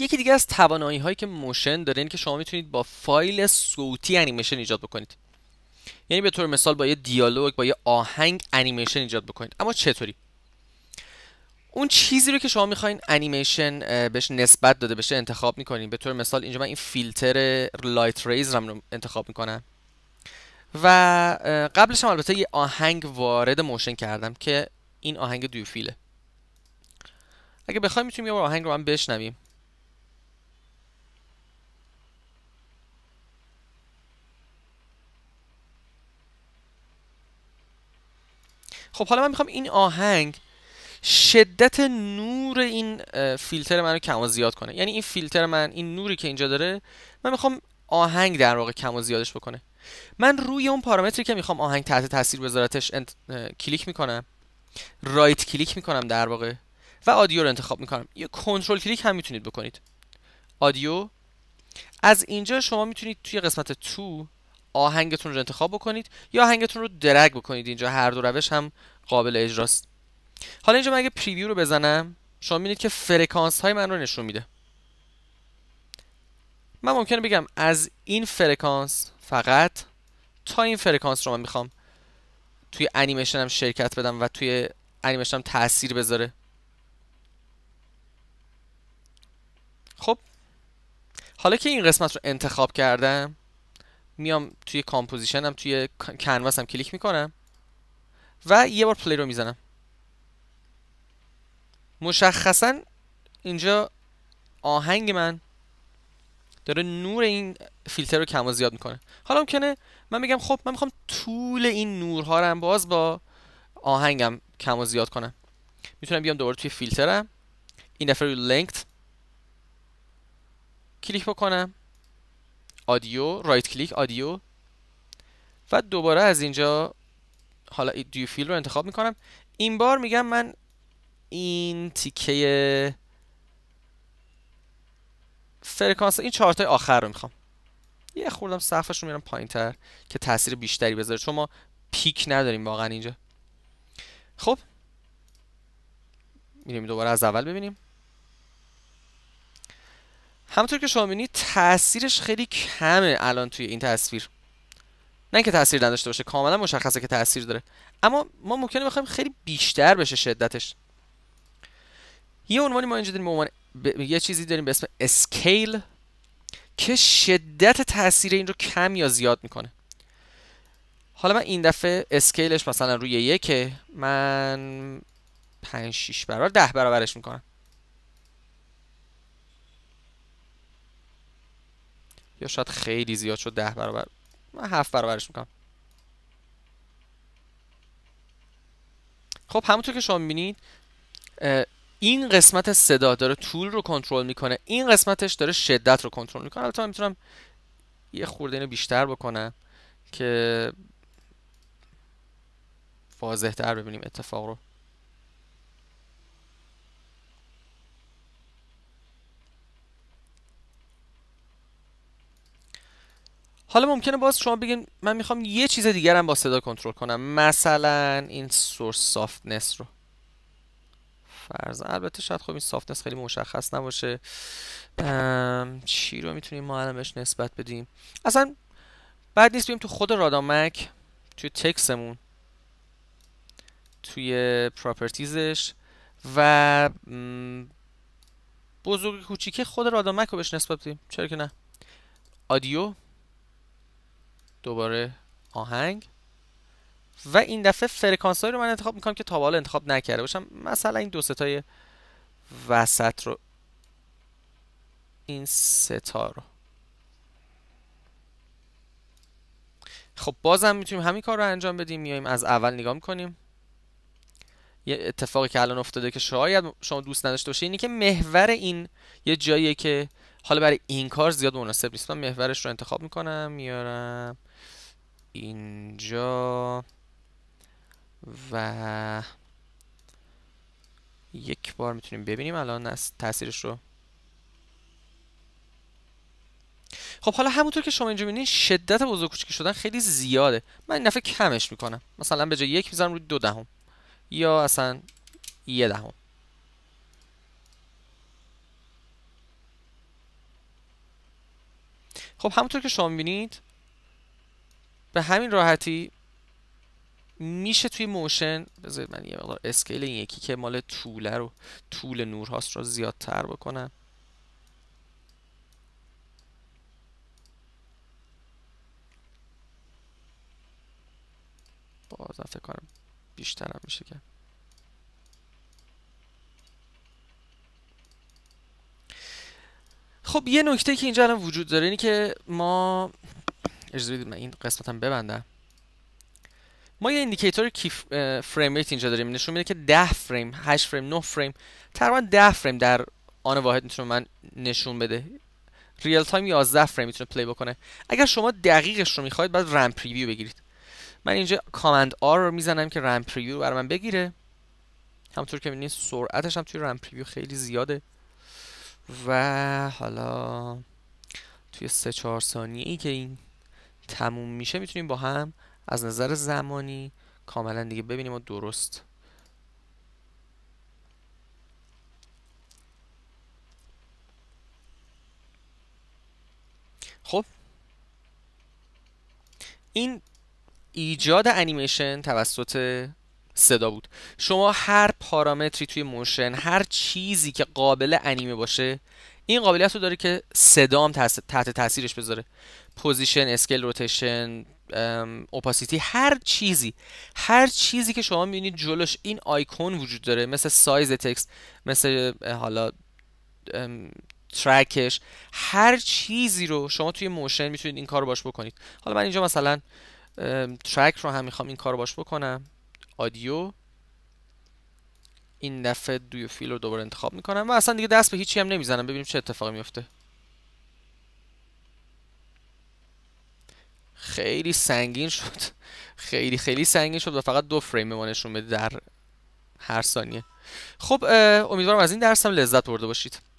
یکی دیگه از توانایی هایی که موشن داره اینه که شما میتونید با فایل صوتی انیمیشن ایجاد بکنید یعنی به طور مثال با یه دیالوگ با یه آهنگ انیمیشن ایجاد بکنید اما چطوری اون چیزی رو که شما میخواین انیمیشن بهش نسبت داده بشه انتخاب میکنید به طور مثال اینجا من این فیلتر لایت ریز رو انتخاب میکنم و قبلش هم البته یه آهنگ وارد موشن کردم که این آهنگ فیله اگه بخوایم میتونیم یه آهنگ رو هم بشنویم خب حالا من میخوام این آهنگ شدت نور این فیلتر من رو کم و زیاد کنه یعنی این فیلتر من این نوری که اینجا داره من میخوام آهنگ در واقع کم و زیادش بکنه من روی اون پارامتری که میخوام آهنگ تحت تاثیر بذارتش انت... کلیک میکنم رایت کلیک میکنم در واقع و آدیو رو انتخاب میکنم یه کنترل کلیک هم میتونید بکنید آدیو از اینجا شما میتونید توی قسمت تو آهنگتون رو انتخاب بکنید یا آهنگتون رو درگ بکنید اینجا هر دو روش هم قابل اجراست حالا اینجا من اگه پریویو رو بزنم شما میبینید که فرکانس های من رو نشون میده من ممکنه بگم از این فرکانس فقط تا این فرکانس رو من میخوام توی انیمیشنم شرکت بدم و توی انیمیشنم تاثیر بذاره خب حالا که این قسمت رو انتخاب کردم میام توی کامپوزیشنم توی هم کلیک میکنم و یه بار پلی رو میزنم مشخصا اینجا آهنگ من داره نور این فیلتر رو کم و زیاد میکنه حالا ممکنه من میگم خب من میخوام طول این نورها رو باز با آهنگم کم و زیاد کنم میتونم بیام دوباره توی فیلترم این دفعه روی لینکت کلیک بکنم آدیو رایت کلیک آدیو و دوباره از اینجا حالا دیو فیل رو انتخاب میکنم این بار میگم من این تیکه فرکانس این چهارتای آخر رو میخوام یه خوردم صفحش رو میرم پایین تر که تاثیر بیشتری بذاره چون ما پیک نداریم واقعا اینجا خب میریم دوباره از اول ببینیم همونطور که شما میبینید تاثیرش خیلی کمه الان توی این تصویر نه که تاثیر نداشته باشه کاملا مشخصه که تاثیر داره اما ما ممکنه بخوایم خیلی بیشتر بشه شدتش یه عنوانی ما اینجا داریم عنوان یه چیزی داریم به اسم اسکیل که شدت تاثیر این رو کم یا زیاد میکنه حالا من این دفعه اسکیلش مثلا روی یکه من 5 6 برابر 10 برابرش میکنم یا شاید خیلی زیاد شد ده برابر من هفت برابرش میکنم خب همونطور که شما میبینید این قسمت صدا داره طول رو کنترل میکنه این قسمتش داره شدت رو کنترل میکنه البته من میتونم یه خورده اینو بیشتر بکنم که واضح تر ببینیم اتفاق رو حالا ممکنه باز شما بگین من میخوام یه چیز دیگر هم با صدا کنترل کنم مثلا این سورس سافتنس رو فرض البته شاید خب این سافتنس خیلی مشخص نباشه چی رو میتونیم ما الان بهش نسبت بدیم اصلا بعد نیست بیم تو خود رادامک توی تکسمون توی پراپرتیزش و بزرگ کوچیکه خود رادامک رو بهش نسبت بدیم چرا که نه آدیو دوباره آهنگ و این دفعه فرکانس رو من انتخاب میکنم که تا انتخاب نکرده باشم مثلا این دو ستای وسط رو این ستا رو خب بازم میتونیم همین کار رو انجام بدیم میایم از اول نگاه میکنیم یه اتفاقی که الان افتاده که شاید شما دوست نداشته باشه اینی که محور این یه جاییه که حالا برای این کار زیاد مناسب نیست من محورش رو انتخاب میکنم میارم اینجا و یک بار میتونیم ببینیم الان تاثیرش رو خب حالا همونطور که شما اینجا میبینید شدت بزرگ کوچیک شدن خیلی زیاده من این دفعه کمش میکنم مثلا به جای یک میذارم روی دو دهم یا اصلا یه دهم خب همونطور که شما میبینید به همین راحتی میشه توی موشن بذارید من یه مقدار اسکیل این یکی که مال طوله رو طول نور هاست رو زیادتر بکنم بازم فکر کنم هم میشه که خب یه نکته که اینجا الان وجود داره اینی که ما اجازه بدید من این هم ببندم ما یه ایندیکیتور کی فریم ریت اینجا داریم نشون میده که 10 فریم 8 فریم 9 فریم تقریبا 10 فریم در آن واحد میتونه من نشون بده ریل تایم 11 فریم میتونه پلی بکنه اگر شما دقیقش رو میخواید بعد رم پریویو بگیرید من اینجا کامند آر رو میزنم که رم پریویو رو من بگیره همونطور که میبینید سرعتش هم توی رم پریویو خیلی زیاده و حالا توی 3 4 ثانیه که این تموم میشه میتونیم با هم از نظر زمانی کاملا دیگه ببینیم و درست خب این ایجاد انیمیشن توسط صدا بود شما هر پارامتری توی موشن هر چیزی که قابل انیمه باشه این قابلیت رو داره که صدام تحت تاثیرش بذاره پوزیشن اسکیل روتیشن اوپاسیتی هر چیزی هر چیزی که شما میبینید جلوش این آیکون وجود داره مثل سایز تکست مثل حالا ترکش هر چیزی رو شما توی موشن میتونید این کار رو باش بکنید حالا من اینجا مثلا ترک رو هم میخوام این کار رو باش بکنم آدیو این دفعه فیل رو دوباره انتخاب میکنم و اصلا دیگه دست به هیچی هم نمیزنم ببینیم چه اتفاقی میفته خیلی سنگین شد خیلی خیلی سنگین شد و فقط دو فریم ما نشون بده در هر ثانیه خب امیدوارم از این هم لذت برده باشید